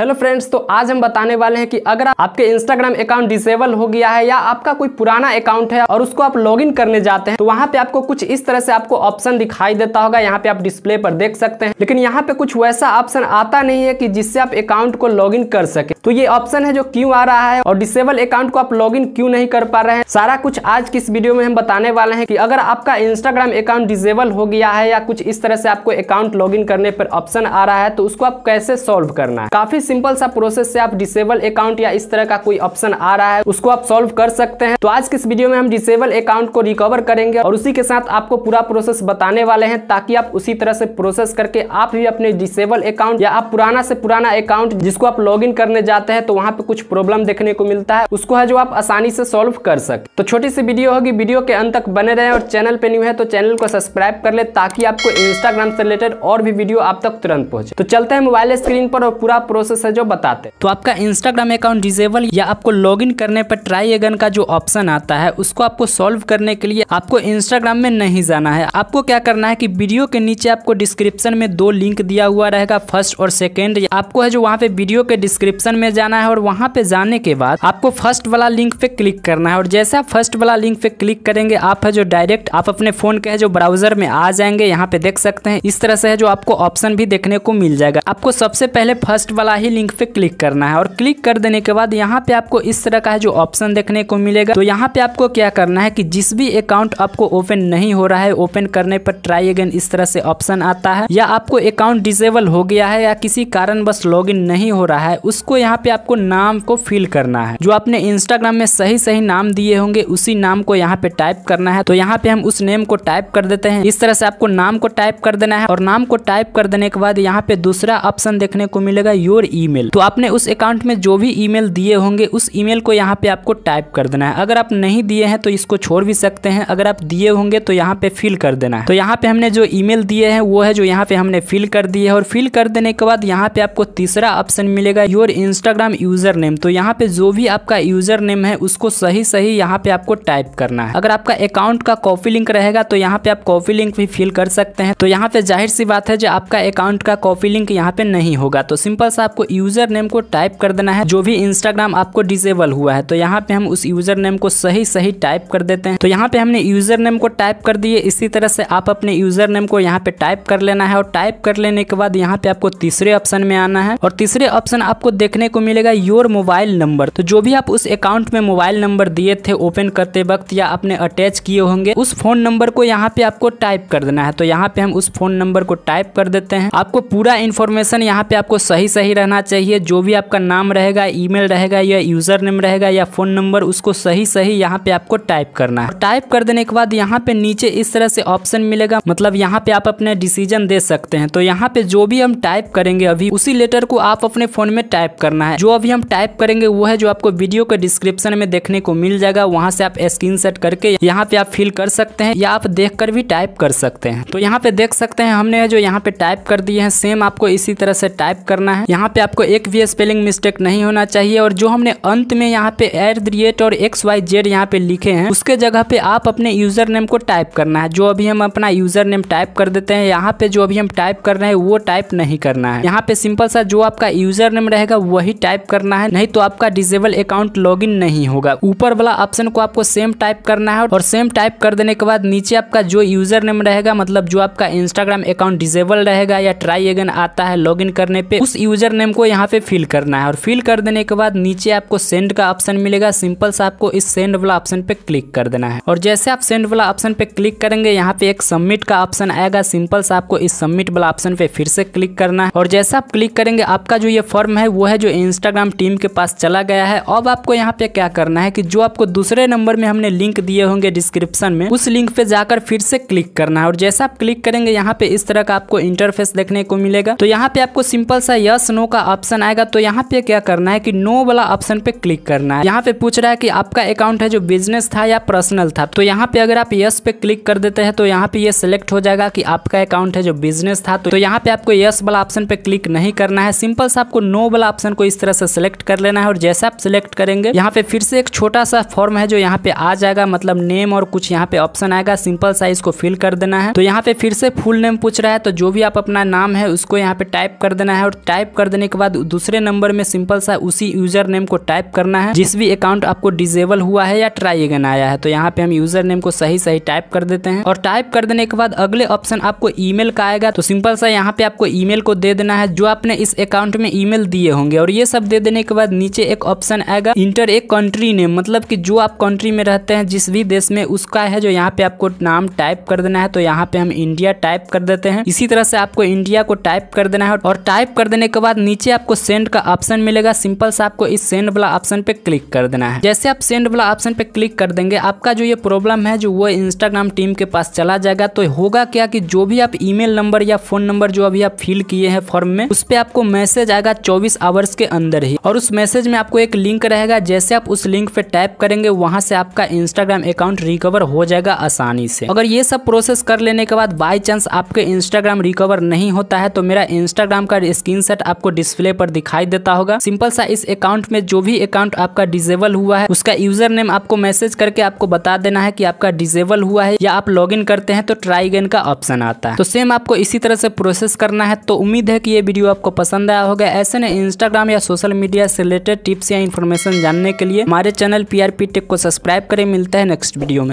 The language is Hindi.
हेलो फ्रेंड्स तो आज हम बताने वाले हैं कि अगर आपके इंस्टाग्राम अकाउंट डिसेबल हो गया है या आपका कोई पुराना अकाउंट है और उसको आप लॉगिन करने जाते हैं तो वहां पे आपको कुछ इस तरह से आपको ऑप्शन दिखाई देता होगा यहाँ पे आप डिस्प्ले पर देख सकते हैं लेकिन यहाँ पे कुछ वैसा ऑप्शन आता नहीं है कि जिससे आप अकाउंट को लॉग कर सके तो ये ऑप्शन है जो क्यूँ आ रहा है और डिसेबल अकाउंट को आप लॉग क्यों नहीं कर पा रहे हैं सारा कुछ आज की इस वीडियो में हम बताने वाले हैं कि अगर आपका इंस्टाग्राम अकाउंट डिसेबल हो गया है या कुछ इस तरह से आपको अकाउंट लॉग करने पर ऑप्शन आ रहा है तो उसको आप कैसे सोल्व करना है काफी सिंपल सा प्रोसेस से आप डिसेबल अकाउंट या इस तरह का कोई ऑप्शन आ रहा है उसको आप सॉल्व कर सकते हैं तो आज के इस वीडियो में हम डिसेबल अकाउंट को रिकवर करेंगे और उसी के साथ आपको पूरा प्रोसेस बताने वाले हैं ताकि आप उसी तरह से प्रोसेस करके आप भी अपने डिसेबल अकाउंट या आप पुराना से पुराना अकाउंट जिसको आप लॉग करने जाते हैं तो वहाँ पे कुछ प्रॉब्लम देखने को मिलता है उसको है जो आप आसानी से सोल्व कर सकते तो छोटी सी वीडियो होगी वीडियो के अंत तक बने रहे और चैनल पे न्यू है तो चैनल को सब्सक्राइब कर ले ताकि आपको इंस्टाग्राम से रिलेटेड और भी वीडियो आप तक तुरंत पहुंचे तो चलते हैं मोबाइल स्क्रीन पर और पूरा प्रोसेस प्रोसेस है जो बताते तो आपका इंस्टाग्राम अकाउंट डिजेबल या आपको लॉग करने पर ट्राई अगन का जो ऑप्शन आता है उसको आपको सोल्व करने के लिए आपको इंस्टाग्राम में नहीं जाना है आपको क्या करना है की वीडियो के नीचे आपको डिस्क्रिप्शन में दो लिंक दिया हुआ रहेगा फर्स्ट और सेकेंड आपको है जो वहाँ पे वीडियो के डिस्क्रिप्शन में जाना है और वहाँ पे जाने के बाद आपको फर्स्ट वाला लिंक पे क्लिक करना है और जैसा फर्स्ट वाला लिंक पे क्लिक करेंगे आप है जो डायरेक्ट आप अपने फोन के है जो ब्राउजर में आ जाएंगे यहाँ पे देख सकते हैं इस तरह से है जो आपको ऑप्शन भी देखने को मिल जाएगा आपको सबसे पहले फर्स्ट वाला ही लिंक पे क्लिक करना है और क्लिक कर देने के बाद यहाँ पे आपको इस तरह का जो ऑप्शन देखने को मिलेगा तो यहाँ पे आपको क्या करना है कि जिस भी अकाउंट आपको ओपन नहीं हो रहा है ओपन करने पर ट्राई अगेन इस तरह से ऑप्शन आता है या आपको अकाउंट डिसेबल हो गया है या किसी कारण बस लॉग नहीं हो रहा है उसको यहाँ पे आपको नाम को फिल करना है जो आपने इंस्टाग्राम में सही सही नाम दिए होंगे उसी नाम को यहाँ पे टाइप करना है तो यहाँ पे हम उस नेम को टाइप कर देते हैं इस तरह से आपको नाम को टाइप कर देना है और नाम को टाइप कर देने के बाद यहाँ पे दूसरा ऑप्शन देखने को मिलेगा योर ईमेल तो आपने उस अकाउंट में जो भी ईमेल दिए होंगे उस ईमेल को यहाँ पे आपको टाइप कर देना है अगर आप नहीं दिए हैं तो इसको छोड़ भी सकते हैं अगर आप दिए होंगे तो यहाँ पे फिल कर देना है तो यहाँ पे हमने जो मेल दिए हैं वो है जो यहाँ पे हमने फिल कर दिए है और फिल कर देने के बाद यहाँ पे आपको तीसरा ऑप्शन मिलेगा योर इंस्टाग्राम यूजर नेम तो यहाँ पे जो भी आपका यूजर नेम है उसको सही सही यहाँ पे आपको टाइप करना है अगर आपका अकाउंट का कॉपी लिंक रहेगा तो यहाँ पे आप कॉपी लिंक भी फिल कर सकते हैं तो यहाँ पे जाहिर सी बात है जो आपका अकाउंट का कॉपी लिंक यहाँ पे नहीं होगा तो सिंपल सा आपको आपको यूजर नेम को टाइप कर देना है जो भी इंस्टाग्राम आपको डिसेबल हुआ है तो यहाँ पे हम उस यूजर नेम को सही सही टाइप कर देते हैं तो यहाँ पे हमने यूजर नेम को टाइप कर दिए इसी तरह से आप अपने यूजर नेम को यहाँ पे टाइप कर लेना है और टाइप कर लेने के बाद यहाँ पे आपको तीसरे ऑप्शन में आना है और तीसरे ऑप्शन आपको देखने को मिलेगा योर मोबाइल नंबर तो जो भी आप उस अकाउंट में मोबाइल नंबर दिए थे ओपन करते वक्त या आपने अटैच किए होंगे उस फोन नंबर को यहाँ पे आपको टाइप कर देना है तो यहाँ पे हम उस फोन नंबर को टाइप कर देते हैं आपको पूरा इन्फॉर्मेशन यहाँ पे आपको सही सही रहना रहना चाहिए जो भी आपका नाम रहेगा ईमेल रहेगा या यूज़र नेम रहेगा या फ़ोन नंबर उसको सही सही यहाँ पे आपको टाइप करना है टाइप कर देने के बाद यहाँ पे नीचे इस तरह से ऑप्शन मिलेगा मतलब यहाँ पे आप अपने डिसीजन दे सकते हैं तो यहाँ पे जो भी हम टाइप करेंगे अभी उसी लेटर को आप अपने फ़ोन में टाइप करना है जो अभी हम टाइप करेंगे वो है जो आपको वीडियो के डिस्क्रिप्शन में देखने को मिल जाएगा वहाँ से आप स्क्रीन करके यहाँ पे आप फिल कर सकते हैं या आप देख भी टाइप कर सकते हैं तो यहाँ पे देख सकते हैं हमने जो यहाँ पे टाइप कर दिए हैं सेम आपको इसी तरह से टाइप करना है यहाँ पे पे आपको एक भी स्पेलिंग मिस्टेक नहीं होना चाहिए और जो हमने अंत में यहाँ पे एट और एक्स वाई जेड यहाँ पे लिखे हैं उसके जगह पे आप अपने यूजर नेम को टाइप करना है जो अभी हम अपना यूजर नेम टाइप कर देते हैं यहाँ पे जो अभी हम टाइप कर रहे हैं वो टाइप नहीं करना है यहाँ पे सिंपल सा जो आपका यूजर नेम रहेगा वही टाइप करना है नहीं तो आपका डिजेबल अकाउंट लॉग नहीं होगा ऊपर वाला ऑप्शन को आपको सेम टाइप करना है और सेम टाइप कर देने के बाद नीचे आपका जो यूजर नेम रहेगा मतलब जो आपका इंस्टाग्राम अकाउंट डिजेबल रहेगा या ट्राई अगेन आता है लॉग करने पे उस यूजर नेम हमको यहाँ पे फिल करना है और फिल कर देने के बाद नीचे आपको सेंड का ऑप्शन मिलेगा सिंपल सा आपको इस सेंड वाला ऑप्शन पे क्लिक कर देना है और जैसे आप सेंड वाला ऑप्शन पे क्लिक करेंगे यहाँ पे एक सबमिट का ऑप्शन आएगा सिंपल सा आपको इस सबमिट वाला ऑप्शन पे फिर से क्लिक करना है और जैसे आप क्लिक करेंगे आपका जो ये फॉर्म है वो है जो इंस्टाग्राम टीम के पास चला गया है अब आपको यहाँ पे क्या करना है की जो आपको दूसरे नंबर में हमने लिंक दिए होंगे डिस्क्रिप्शन में उस लिंक पे जाकर फिर से क्लिक करना है और जैसे आप क्लिक करेंगे यहाँ पे इस तरह का आपको इंटरफेस देखने को मिलेगा तो यहाँ पे आपको सिंपल सा यस नो का वाला ऑप्शन आएगा तो यहाँ पे क्या करना है कि नो वाला ऑप्शन पे क्लिक करना है यहाँ पे पूछ रहा है कि आपका अकाउंट है जो बिजनेस था या पर्सनल था तो यहाँ पे अगर आप यस पे क्लिक कर देते हैं तो यहाँ पे ये सिलेक्ट हो जाएगा कि आपका अकाउंट है जो बिजनेस था तो यहाँ पे आपको यस वाला ऑप्शन पे क्लिक नहीं करना है सिंपल सा आपको नो वाला ऑप्शन को इस तरह से सिलेक्ट कर लेना है और जैसे आप सिलेक्ट करेंगे यहाँ पे फिर से एक छोटा सा फॉर्म है जो यहाँ पे आ जाएगा मतलब नेम और कुछ यहाँ पे ऑप्शन आएगा सिंपल सा इसको फिल कर देना है तो यहाँ पे फिर से फुल नेम पूछ रहा है तो जो भी आप अपना नाम है उसको यहाँ पे टाइप कर देना है और टाइप कर देने के बाद दूसरे नंबर में सिंपल सा उसी यूजर नेम को टाइप करना है जिस भी अकाउंट आपको डिजेबल हुआ है या ट्राई अगेन आया है तो यहाँ पे हम यूजर नेम को सही सही टाइप कर देते हैं और टाइप कर देने के बाद अगले ऑप्शन आपको ईमेल का आएगा तो सिंपल सा यहाँ पे आपको ईमेल को दे देना है जो आपने इस अकाउंट में ईमेल दिए होंगे और ये सब दे देने के बाद नीचे एक ऑप्शन आएगा इंटर एक कंट्री नेम मतलब कि जो आप कंट्री में रहते हैं जिस भी देश में उसका है जो यहाँ पे आपको नाम टाइप कर देना है तो यहाँ पे हम इंडिया टाइप कर देते हैं इसी तरह से आपको इंडिया को टाइप कर देना है और टाइप कर देने के बाद नीचे आपको सेंड का ऑप्शन मिलेगा सिंपल सा आपको इस सेंड वाला ऑप्शन पे क्लिक कर देना है जैसे आप सेंड वाला ऑप्शन पे क्लिक कर देंगे आपका जो ये प्रॉब्लम है जो वो इंस्टाग्राम टीम के पास चला जाएगा तो होगा क्या कि जो भी आप ईमेल नंबर या फोन नंबर जो अभी आप फिल किए हैं फॉर्म में उस पर आपको मैसेज आएगा चौबीस आवर्स के अंदर ही और उस मैसेज में आपको एक लिंक रहेगा जैसे आप उस लिंक पे टाइप करेंगे वहां से आपका इंस्टाग्राम अकाउंट रिकवर हो जाएगा आसानी से अगर ये सब प्रोसेस कर लेने के बाद बाई चांस आपके इंस्टाग्राम रिकवर नहीं होता है तो मेरा इंस्टाग्राम का स्क्रीन आपको डिस्प्ले पर दिखाई देता होगा सिंपल सा इस अकाउंट में जो भी अकाउंट आपका डिजेबल हुआ है उसका यूजर नेम आपको मैसेज करके आपको बता देना है कि आपका डिजेबल हुआ है या आप लॉग करते हैं तो ट्राई अगेन का ऑप्शन आता है तो सेम आपको इसी तरह से प्रोसेस करना है तो उम्मीद है कि ये वीडियो आपको पसंद आया होगा ऐसे ने इंस्टाग्राम या सोशल मीडिया से रिलेटेड टिप्स या इन्फॉर्मेशन जानने के लिए हमारे चैनल पी टेक को सब्सक्राइब करें मिलता है नेक्स्ट वीडियो में